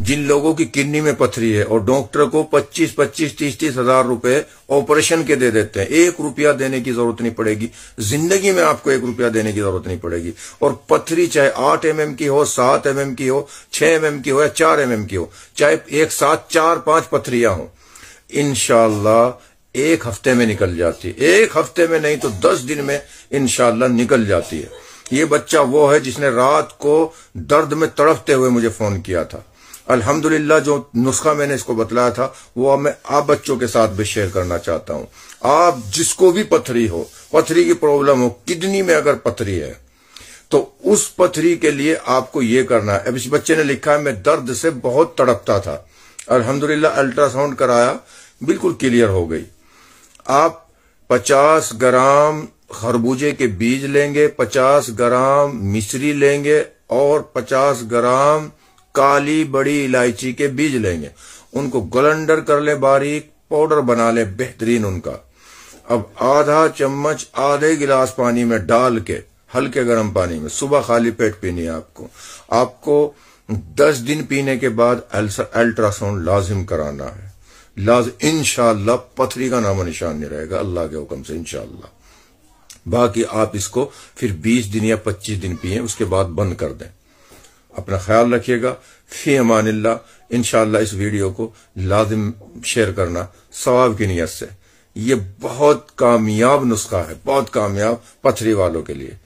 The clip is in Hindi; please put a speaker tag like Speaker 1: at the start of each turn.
Speaker 1: जिन लोगों की किडनी में पथरी है और डॉक्टर को 25 25 तीस तीस हजार रूपये ऑपरेशन के दे देते हैं एक रुपया देने की जरूरत नहीं पड़ेगी जिंदगी में आपको एक रुपया देने की जरूरत नहीं पड़ेगी और पथरी चाहे आठ एम की हो सात एम की हो छह एमएम की हो या चार एमएम की हो चाहे एक साथ चार पांच पथरिया हो इनशाला एक हफ्ते में निकल जाती है एक हफ्ते में नहीं तो दस दिन में इनशाला निकल जाती है ये बच्चा वो है जिसने रात को दर्द में तड़पते हुए मुझे फोन किया था अल्हम्दुलिल्लाह जो नुस्खा मैंने इसको बतलाया था वो अब मैं आप बच्चों के साथ भी शेयर करना चाहता हूं आप जिसको भी पथरी हो पथरी की प्रॉब्लम हो किडनी में अगर पथरी है तो उस पथरी के लिए आपको ये करना है अब इस बच्चे ने लिखा है मैं दर्द से बहुत तड़पता था अल्हम्दुलिल्लाह अल्ट्रासाउंड कराया बिल्कुल क्लियर हो गई आप 50 ग्राम खरबूजे के बीज लेंगे 50 ग्राम मिश्री लेंगे और 50 ग्राम काली बड़ी इलायची के बीज लेंगे उनको गलंडर कर ले बारीक पाउडर बना ले बेहतरीन उनका अब आधा चम्मच आधे गिलास पानी में डाल के हल्के गर्म पानी में सुबह खाली पेट पीनी है आपको आपको दस दिन पीने के बाद अल्ट्रासाउंड लाजिम कराना है लाज इनशाला पथरी का नामो निशान नहीं रहेगा अल्लाह के हुक्म से इनशाला बाकी आप इसको फिर बीस दिन या पच्चीस दिन पिए उसके बाद बंद कर दें अपना ख्याल रखिएगा फी अमान इनशाला इस वीडियो को लाजिम शेयर करना सवाब की नीयत से ये बहुत कामयाब नुस्खा है बहुत कामयाब पथरी वालों के लिए